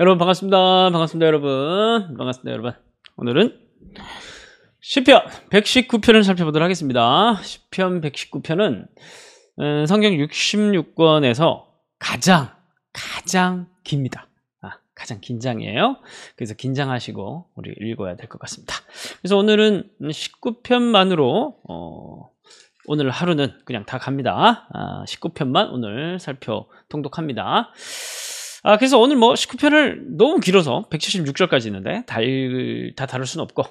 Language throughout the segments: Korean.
여러분 반갑습니다. 반갑습니다, 여러분. 반갑습니다, 여러분. 오늘은 10편 119편을 살펴보도록 하겠습니다. 10편 119편은 성경 66권에서 가장 가장 깁니다. 아, 가장 긴장이에요. 그래서 긴장하시고 우리 읽어야 될 것 같습니다. 그래서 오늘은 19편만으로 어, 오늘 하루는 그냥 다 갑니다. 아, 19편만 오늘 살펴 통독합니다. 아, 그래서 오늘 뭐 19편을 너무 길어서 176절까지 있는데 다, 다 다룰 수는 없고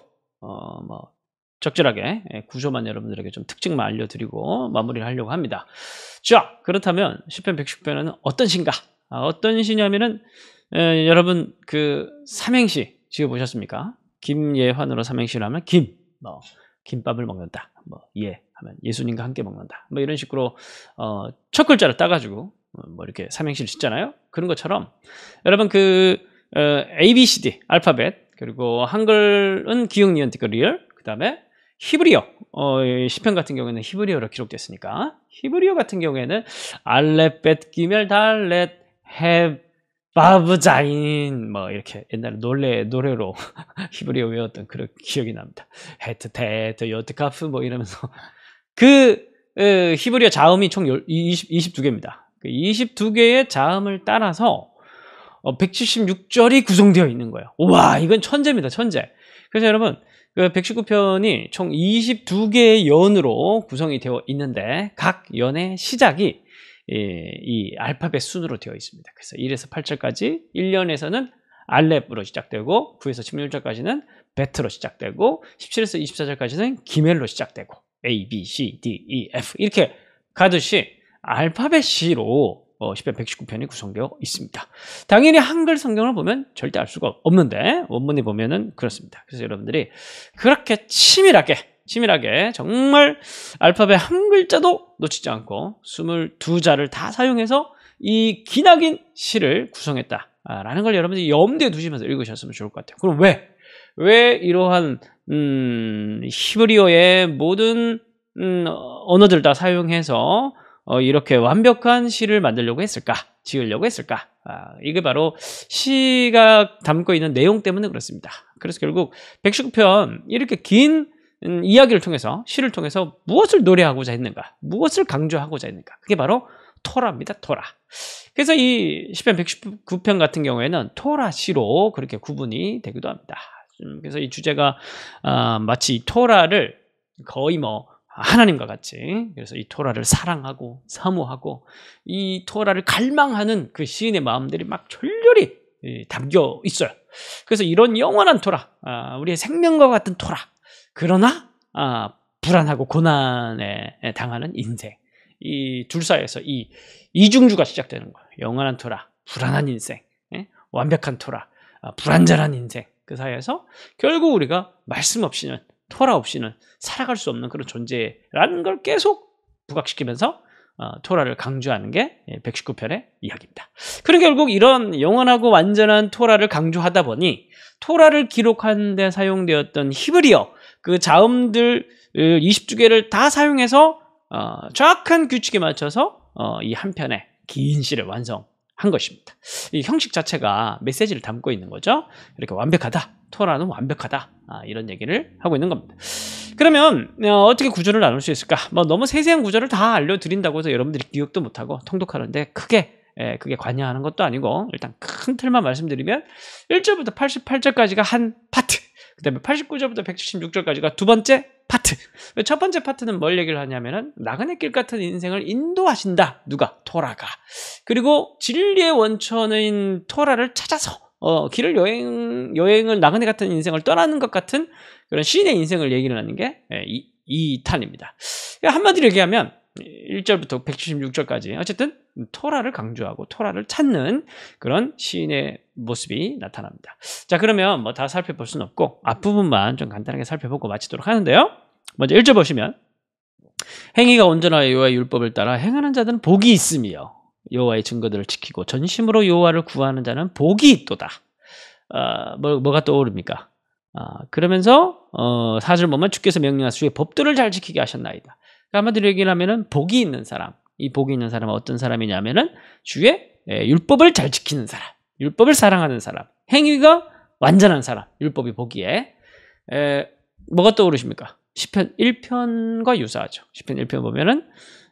어, 뭐 적절하게 예, 구조만 여러분들에게 좀 특징만 알려드리고 마무리를 하려고 합니다. 자, 그렇다면 10편 110편은 어떤 신가? 아, 어떤 신이냐면은 에, 예, 여러분 그 삼행시 지어 보셨습니까? 김예환으로 삼행시를 하면 김, 뭐 김밥을 먹는다, 뭐 예 하면 예수님과 함께 먹는다, 뭐 이런 식으로 어, 첫 글자를 따가지고 어, 뭐 이렇게 삼행시를 짓잖아요. 그런 것처럼 여러분 그 어, A, B, C, D 알파벳 그리고 한글은 기역, 니언 티끌, 리얼그 다음에 히브리어 어, 시편 같은 경우에는 히브리어로 기록됐으니까 히브리어 같은 경우에는 알레벳 기멜, 달렛, 헵, 바브자인 뭐 이렇게 옛날에 노래 노래로 히브리어 외웠던 그런 기억이 납니다. 헤트 테트 요트 카프 뭐 이러면서 그 히브리어 자음이 총 20, 22개입니다. 22개의 그 자음을 따라서 176절이 어, 구성되어 있는 거예요. 와, 이건 천재입니다, 천재. 그래서 여러분, 그 119편이 총 22개의 연으로 구성이 되어 있는데 각 연의 시작이 예, 이, 알파벳 순으로 되어 있습니다. 그래서 1에서 8절까지 1년에서는 알렙으로 시작되고 9에서 16절까지는 베트로 시작되고 17에서 24절까지는 기멜로 시작되고 A, B, C, D, E, F 이렇게 가듯이 알파벳 C로 어, 10편 119편이 구성되어 있습니다. 당연히 한글 성경을 보면 절대 알 수가 없는데 원문에 보면은 그렇습니다. 그래서 여러분들이 그렇게 치밀하게 치밀하게 정말 알파벳 한 글자도 놓치지 않고 22자를 다 사용해서 이 기나긴 시를 구성했다라는 걸 여러분들이 염두에 두시면서 읽으셨으면 좋을 것 같아요. 그럼 왜? 왜 이러한 음, 히브리어의 모든 음, 언어들 다 사용해서 어, 이렇게 완벽한 시를 만들려고 했을까? 지으려고 했을까? 아, 이게 바로 시가 담고 있는 내용 때문에 그렇습니다. 그래서 결국 119편 이렇게 긴 음, 이야기를 통해서 시를 통해서 무엇을 노래하고자 했는가? 무엇을 강조하고자 했는가? 그게 바로 토라입니다. 토라. 그래서 이 시편 119편 같은 경우에는 토라 시로 그렇게 구분이 되기도 합니다. 음, 그래서 이 주제가 아, 마치 토라를 거의 뭐 하나님과 같이 그래서 이 토라를 사랑하고 사모하고 이 토라를 갈망하는 그 시인의 마음들이 막 졸렬히 예, 담겨 있어요. 그래서 이런 영원한 토라, 아, 우리의 생명과 같은 토라. 그러나 아, 불안하고 고난에 당하는 인생. 이 둘 사이에서 이 이중주가 시작되는 거예요. 영원한 토라, 불안한 인생, 예, 완벽한 토라, 아, 불안전한 인생. 그 사이에서 결국 우리가 말씀 없이는 토라 없이는 살아갈 수 없는 그런 존재라는 걸 계속 부각시키면서 어, 토라를 강조하는 게 119편의 예, 이야기입니다. 그리고 결국 이런 영원하고 완전한 토라를 강조하다 보니 토라를 기록하는 데 사용되었던 히브리어 그 자음들 20주개를 어, 다 사용해서 어, 정확한 규칙에 맞춰서 어, 이 한 편의 긴 시를 완성한 것입니다. 이 형식 자체가 메시지를 담고 있는 거죠. 이렇게 완벽하다. 토라는 완벽하다 아, 이런 얘기를 하고 있는 겁니다 그러면 어, 떻게 구조를 나눌 수 있을까 뭐 너무 세세한 구조를 다 알려드린다고 해서 여러분들이 기억도 못하고 통독하는데 크게 예, 그게 관여하는 것도 아니고 일단 큰 틀만 말씀드리면 1절부터 88절까지가 한 파트 그 다음에 89절부터 176절까지가 두 번째 파트 첫 번째 파트는 뭘 얘기를 하냐면은 나그네 길 같은 인생을 인도하신다 누가 토라가 그리고 진리의 원천인 토라를 찾아서 어, 길을 여행, 여행을 나그네 같은 인생을 떠나는 것 같은 그런 시인의 인생을 얘기를 하는 게 예, 이, 이 탄입니다. 그러니까 한마디로 얘기하면 1절부터 176절까지 어쨌든 토라를 강조하고 토라를 찾는 그런 시인의 모습이 나타납니다. 자 그러면 뭐 다 살펴볼 수는 없고 앞부분만 좀 간단하게 살펴보고 마치도록 하는데요. 먼저 1절 보시면 행위가 온전하여 요의 율법을 따라 행하는 자들은 복이 있음이요. 여호와의 증거들을 지키고 전심으로 여호와를 구하는 자는 복이 있도다. 어, 뭐, 가 떠오릅니까? 어, 그러면서 어, 사절 보면 주께서 명령하시기에 법들을 잘 지키게 하셨나이다. 까 그러니까 한마디로 얘기를 하면은 복이 있는 사람, 이 복이 있는 사람은 어떤 사람이냐면은 주의 예, 율법을 잘 지키는 사람, 율법을 사랑하는 사람, 행위가 완전한 사람, 율법이 보기에 에, 뭐가 떠오르십니까? 시편 1편과 유사하죠. 시편 1편 보면은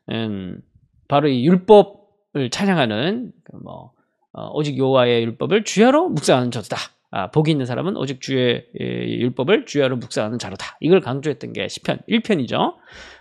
음, 바로 이 율법 찬양하는 그 뭐 어, 오직 여호와의 율법을 주야로 묵상하는 저도다. 아, 복이 있는 사람은 오직 주의 예, 율법을 주야로 묵상하는 자로다. 이걸 강조했던 게 10편, 1편이죠.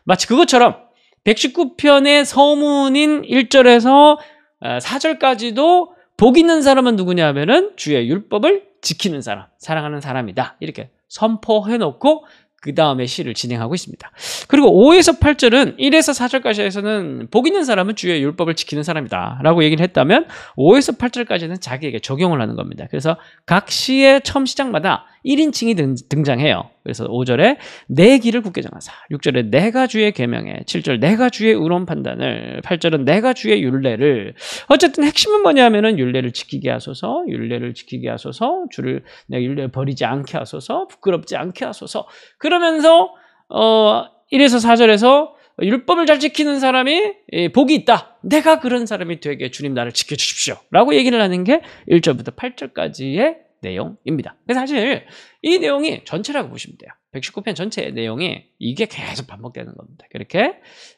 마치 그것처럼 119편의 서문인 1절에서 4절까지도 아, 복 있는 사람은 누구냐 하면은 주의 율법을 지키는 사람, 사랑하는 사람이다. 이렇게 선포해 놓고 그 다음에 시를 진행하고 있습니다. 그리고 5에서 8절은 1에서 4절까지에서는 복 있는 사람은 주의 율법을 지키는 사람이다 라고 얘기를 했다면 5에서 8절까지는 자기에게 적용을 하는 겁니다. 그래서 각 시의 처음 시작마다 1인칭이 등, 장해요 그래서 5절에 내 길을 굳게 정하사 6절에 내가 주의 계명에 7절 내가 주의 의론 판단을 8절은 내가 주의 윤례를 어쨌든 핵심은 뭐냐면은 윤례를 지키게 하소서 윤례를 지키게 하소서 주를 내가 윤례를 버리지 않게 하소서 부끄럽지 않게 하소서 그러면서 어 1에서 4절에서 율법을 잘 지키는 사람이 복이 있다. 내가 그런 사람이 되게 주님 나를 지켜주십시오. 라고 얘기를 하는 게 1절부터 8절까지의 내용입니다. 그래서 사실 이 내용이 전체라고 보시면 돼요. 119편 전체 의 내용이 이게 계속 반복되는 겁니다. 그렇게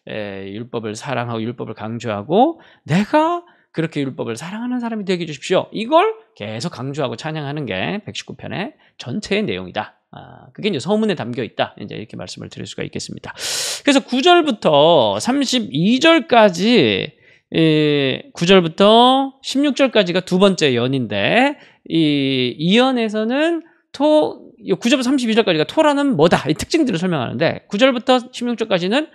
에, 율법을 사랑하고 율법을 강조하고 내가 그렇게 율법을 사랑하는 사람이 되게 해주십시오. 이걸 계속 강조하고 찬양하는 게 119편의 전체의 내용이다. 아, 그게 이제 서문에 담겨 있다. 이제 이렇게 말씀을 드릴 수가 있겠습니다. 그래서 9절부터 32절까지 9절부터 16절까지가 두 번째 연인데 이 2연에서는 토 9절부터 32절까지가 토라는 뭐다 이 특징들을 설명하는데 9절부터 16절까지는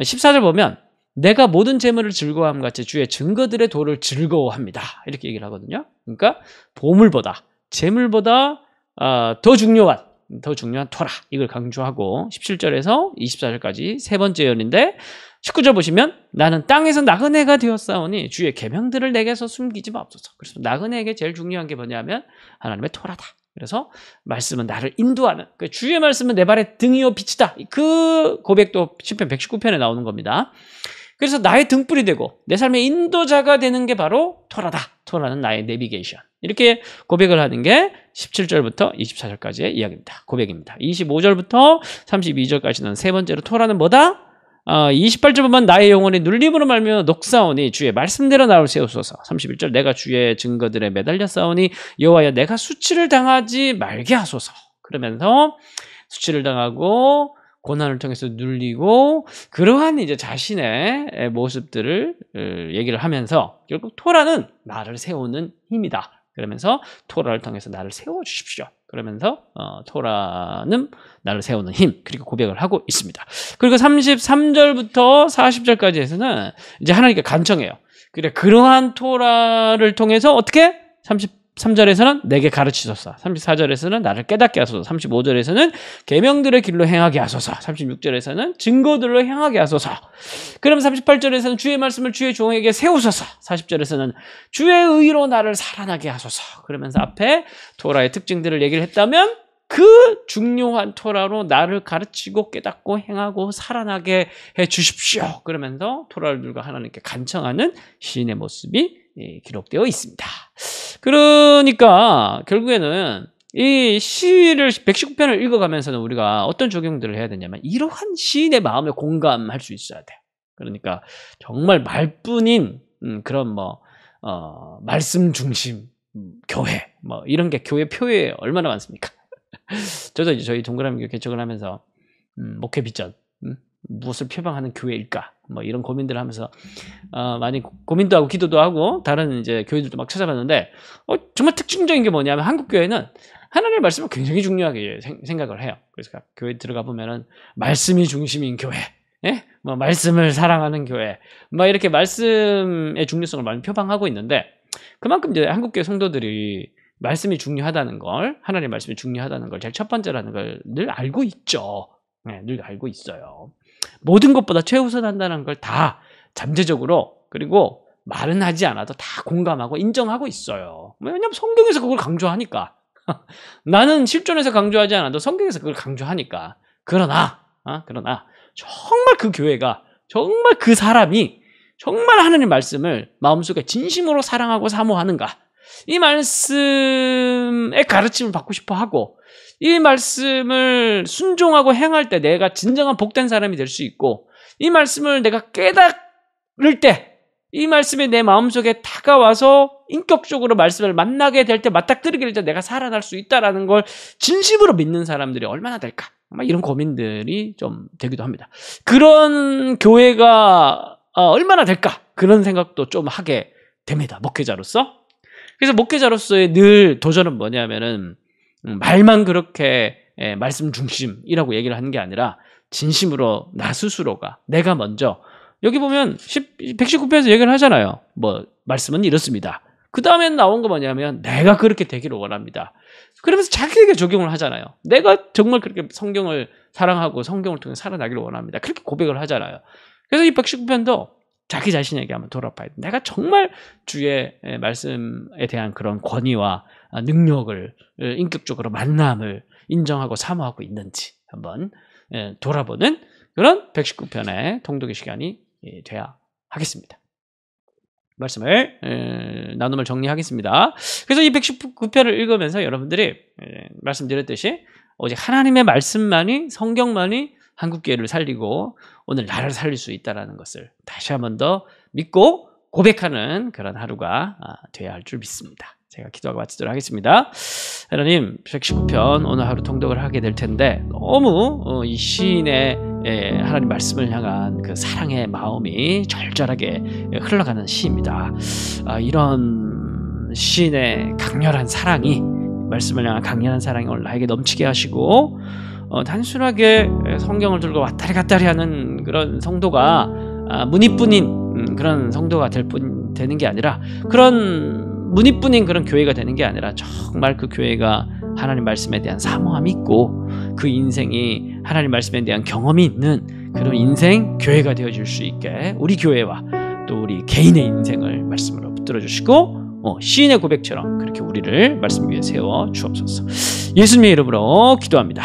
14절 보면 내가 모든 재물을 즐거워함 같이 주의 증거들의 도를 즐거워합니다 이렇게 얘기를 하거든요 그러니까 보물보다 재물보다 어, 더 중요한 더 중요한 토라 이걸 강조하고 17절에서 24절까지 세 번째 연인데 19절 보시면 나는 땅에서 나그네가 되었사오니 주의 계명들을 내게서 숨기지 마옵소서. 그래서 나그네에게 제일 중요한 게 뭐냐면 하나님의 토라다. 그래서 말씀은 나를 인도하는 그 주의 말씀은 내 발의 등이요 빛이다. 그 고백도 10편 119편에 나오는 겁니다. 그래서 나의 등불이 되고 내 삶의 인도자가 되는 게 바로 토라다. 토라는 나의 내비게이션. 이렇게 고백을 하는 게 17절부터 24절까지의 이야기입니다. 고백입니다. 25절부터 32절까지는 세 번째로 토라는 뭐다? 어, 28절만 나의 영혼이 눌림으로 말며 녹사오니 주의 말씀대로 나를 세우소서 31절 내가 주의 증거들에 매달려 싸우니 여호와여 내가 수치를 당하지 말게 하소서 그러면서 수치를 당하고 고난을 통해서 눌리고 그러한 이제 자신의 모습들을 어, 얘기를 하면서 결국 토라는 나를 세우는 힘이다 그러면서 토라를 통해서 나를 세워주십시오. 그러면서 어, 토라는 나를 세우는 힘그리고 고백을 하고 있습니다. 그리고 33절부터 40절까지에서는 이제 하나님께 간청해요. 그래 그러한 토라를 통해서 어떻게 3절에서는 내게 가르치소서. 34절에서는 나를 깨닫게 하소서. 35절에서는 계명들의 길로 행하게 하소서. 36절에서는 증거들로 행하게 하소서. 그럼 38절에서는 주의 말씀을 주의 종에게 세우소서. 40절에서는 주의 의로 나를 살아나게 하소서. 그러면서 앞에 토라의 특징들을 얘기를 했다면 그 중요한 토라로 나를 가르치고 깨닫고 행하고 살아나게 해 주십시오. 그러면서 토라를 들고 하나님께 간청하는 시인의 모습이 예, 기록되어 있습니다. 그러니까 결국에는 이 시를 119편을 읽어가면서는 우리가 어떤 적용들을 해야 되냐면 이러한 시인의 마음에 공감할 수 있어야 돼요. 그러니까 정말 말뿐인 음, 그런 뭐 어, 말씀 중심 음, 교회 뭐 이런 게 교회 표에 얼마나 많습니까? 저도 이제 저희 동그라미 개척을 하면서 음, 목회 비전 음, 무엇을 표방하는 교회일까? 뭐 이런 고민들을 하면서 어, 많이 고민도 하고 기도도 하고 다른 이제 교회들도 막 찾아봤는데 어, 정말 특징적인 게 뭐냐면 한국 교회는 하나님의 말씀을 굉장히 중요하게 생각을 해요. 그래서 교회 들어가 보면은 말씀이 중심인 교회, 예? 뭐 말씀을 사랑하는 교회, 막 뭐 이렇게 말씀의 중요성을 많이 표방하고 있는데 그만큼 이제 한국 교회 성도들이 말씀이 중요하다는 걸 하나님의 말씀이 중요하다는 걸 제일 첫 번째라는 걸 늘 알고 있죠. 네, 늘 알고 있어요. 모든 것보다 최우선한다는 걸 다 잠재적으로 그리고 말은 하지 않아도 다 공감하고 인정하고 있어요. 왜냐면 성경에서 그걸 강조하니까. 나는 실존에서 강조하지 않아도 성경에서 그걸 강조하니까. 그러나, 어? 그러나 정말 그 교회가 정말 그 사람이 정말 하나님 말씀을 마음속에 진심으로 사랑하고 사모하는가. 이 말씀의 가르침을 받고 싶어 하고 이 말씀을 순종하고 행할 때 내가 진정한 복된 사람이 될 수 있고 이 말씀을 내가 깨달을 때 이 말씀이 내 마음속에 다가와서 인격적으로 말씀을 만나게 될 때 맞닥뜨리게 될때 내가 살아날 수 있다라는 걸 진심으로 믿는 사람들이 얼마나 될까? 아마 이런 고민들이 좀 되기도 합니다. 그런 교회가 아, 얼마나 될까? 그런 생각도 좀 하게 됩니다. 목회자로서. 그래서 목회자로서의 늘 도전은 뭐냐면은 음, 말만 그렇게 예, 말씀 중심이라고 얘기를 하는 게 아니라 진심으로 나 스스로가 내가 먼저 여기 보면 10, 1 1 9편에서 얘기를 하잖아요. 뭐 말씀은 이렇습니다. 그 다음에 나온 거 뭐냐면 내가 그렇게 되기를 원합니다. 그러면서 자기에게 적용을 하잖아요. 내가 정말 그렇게 성경을 사랑하고 성경을 통해 살아나기를 원합니다. 그렇게 고백을 하잖아요. 그래서 이 119편도 자기 자신에게 한번 돌아봐야 돼. 내가 정말 주의 말씀에 대한 그런 권위와 아, 능력을 인격적으로 만남을 인정하고 사모하고 있는지 한번 돌아보는 그런 119편의 통독의 시간이 예, 돼야 하겠습니다. 말씀을 나눔을 정리하겠습니다. 그래서 이 119편을 읽으면서 여러분들이 말씀드렸듯이 오직 하나님의 말씀만이 성경만이 한국교회를 살리고 오늘 나를 살릴 수 있다는 라 것을 다시 한번 더 믿고 고백하는 그런 하루가 아, 돼야 할 줄 믿습니다. 제가 기도하고 마치도록 하겠습니다. 하나님 119편 오늘 하루 통독을 하게 될 텐데 너무 어, 이 시인의 예, 하나님 말씀을 향한 그 사랑의 마음이 절절하게 흘러가는 시입니다. 아, 이런 시인의 강렬한 사랑이 말씀을 향한 강렬한 사랑이 오늘 나에게 넘치게 하시고 어, 단순하게 성경을 들고 왔다리 갔다리 하는 그런 성도가 아, 문이뿐인 음, 그런 성도가 될 뿐, 되는 게 아니라 그런 문이뿐인 그런 교회가 되는 게 아니라 정말 그 교회가 하나님 말씀에 대한 사모함이 있고 그 인생이 하나님 말씀에 대한 경험이 있는 그런 인생 교회가 되어줄 수 있게 우리 교회와 또 우리 개인의 인생을 말씀으로 붙들어 주시고 어, 시인의 고백처럼 그렇게 우리를 말씀 위에 세워 주옵소서. 예수님의 이름으로 기도합니다.